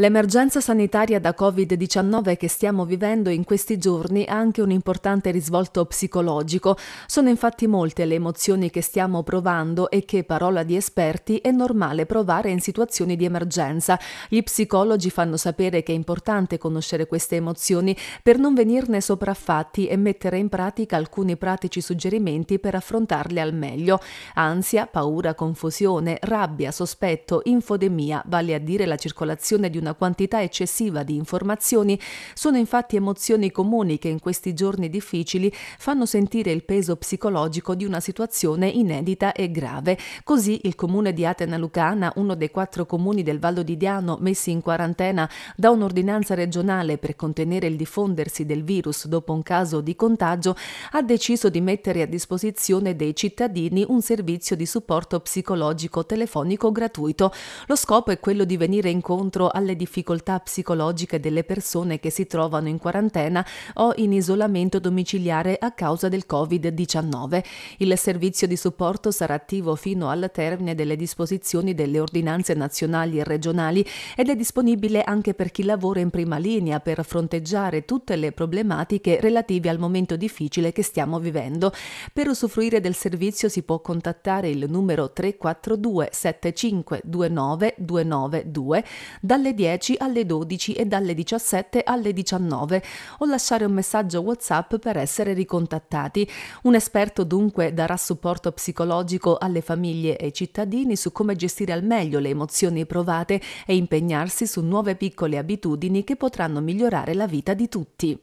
L'emergenza sanitaria da Covid-19 che stiamo vivendo in questi giorni ha anche un importante risvolto psicologico. Sono infatti molte le emozioni che stiamo provando e che, parola di esperti, è normale provare in situazioni di emergenza. Gli psicologi fanno sapere che è importante conoscere queste emozioni per non venirne sopraffatti e mettere in pratica alcuni pratici suggerimenti per affrontarle al meglio. Ansia, paura, confusione, rabbia, sospetto, infodemia, vale a dire la circolazione di una una quantità eccessiva di informazioni, sono infatti emozioni comuni che in questi giorni difficili fanno sentire il peso psicologico di una situazione inedita e grave. Così il comune di Atena Lucana, uno dei quattro comuni del Vallo di Diano messi in quarantena da un'ordinanza regionale per contenere il diffondersi del virus dopo un caso di contagio, ha deciso di mettere a disposizione dei cittadini un servizio di supporto psicologico telefonico gratuito. Lo scopo è quello di venire incontro alle alle difficoltà psicologiche delle persone che si trovano in quarantena o in isolamento domiciliare a causa del Covid-19. Il servizio di supporto sarà attivo fino al termine delle disposizioni delle ordinanze nazionali e regionali ed è disponibile anche per chi lavora in prima linea per fronteggiare tutte le problematiche relative al momento difficile che stiamo vivendo. Per usufruire del servizio si può contattare il numero 342 7529 292 dalle 10 alle 12 e dalle 17 alle 19 o lasciare un messaggio WhatsApp per essere ricontattati. Un esperto dunque darà supporto psicologico alle famiglie e ai cittadini su come gestire al meglio le emozioni provate e impegnarsi su nuove piccole abitudini che potranno migliorare la vita di tutti.